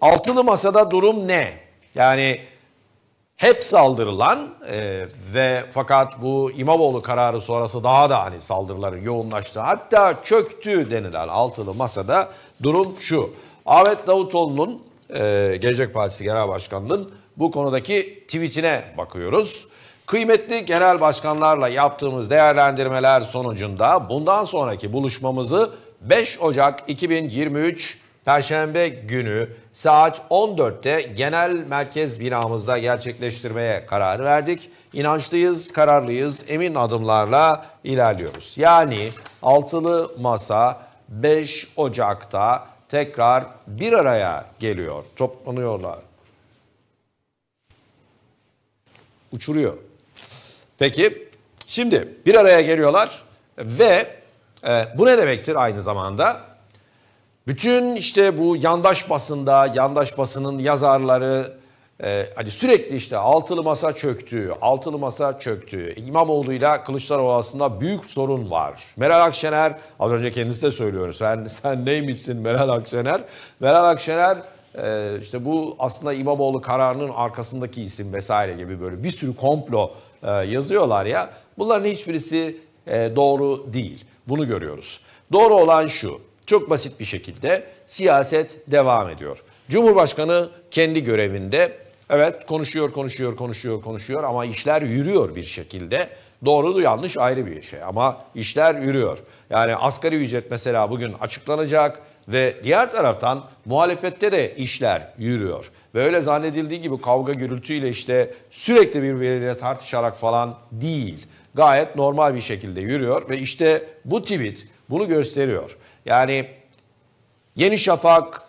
altılı masada durum ne? Yani hep saldırılan e, ve fakat bu İmamoğlu kararı sonrası daha da hani saldırıların yoğunlaştı. Hatta çöktü denilen altılı masada durum şu. Ahmet Davutoğlu'nun e, Gelecek Partisi Genel Başkanı'nın bu konudaki tweetine bakıyoruz. Kıymetli genel başkanlarla yaptığımız değerlendirmeler sonucunda bundan sonraki buluşmamızı 5 Ocak 2023 Perşembe günü saat 14'te genel merkez binamızda gerçekleştirmeye karar verdik. İnançlıyız, kararlıyız, emin adımlarla ilerliyoruz. Yani altılı masa 5 Ocak'ta tekrar bir araya geliyor, toplanıyorlar. Uçuruyor. Peki, şimdi bir araya geliyorlar ve e, bu ne demektir aynı zamanda? Bütün işte bu yandaş basında, yandaş basının yazarları e, hani sürekli işte altılı masa çöktü, altılı masa çöktü. İmamoğlu'yla Kılıçdaroğlu arasında büyük sorun var. Meral Akşener, az önce kendisi de söylüyoruz, sen, sen neymişsin Meral Akşener? Meral Akşener e, işte bu aslında İmamoğlu kararının arkasındaki isim vesaire gibi böyle bir sürü komplo e, yazıyorlar ya. Bunların hiçbirisi e, doğru değil. Bunu görüyoruz. Doğru olan şu, çok basit bir şekilde siyaset devam ediyor. Cumhurbaşkanı kendi görevinde evet konuşuyor, konuşuyor, konuşuyor, konuşuyor ama işler yürüyor bir şekilde. Doğru yanlış ayrı bir şey ama işler yürüyor. Yani asgari ücret mesela bugün açıklanacak ve diğer taraftan muhalefette de işler yürüyor. Ve öyle zannedildiği gibi kavga gürültüyle işte sürekli birbirleriyle tartışarak falan değil. Gayet normal bir şekilde yürüyor ve işte bu tweet bunu gösteriyor. Yani Yeni Şafak,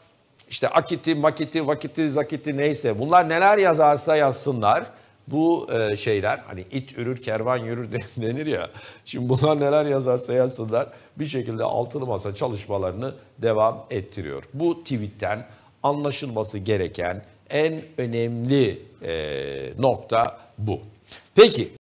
işte Akit'i, Makit'i, Vakit'i, Zakit'i neyse bunlar neler yazarsa yazsınlar. Bu e, şeyler hani it ürür kervan yürür denir ya. Şimdi bunlar neler yazarsa yazsınlar bir şekilde altılı masa çalışmalarını devam ettiriyor. Bu tweetten anlaşılması gereken en önemli e, nokta bu. Peki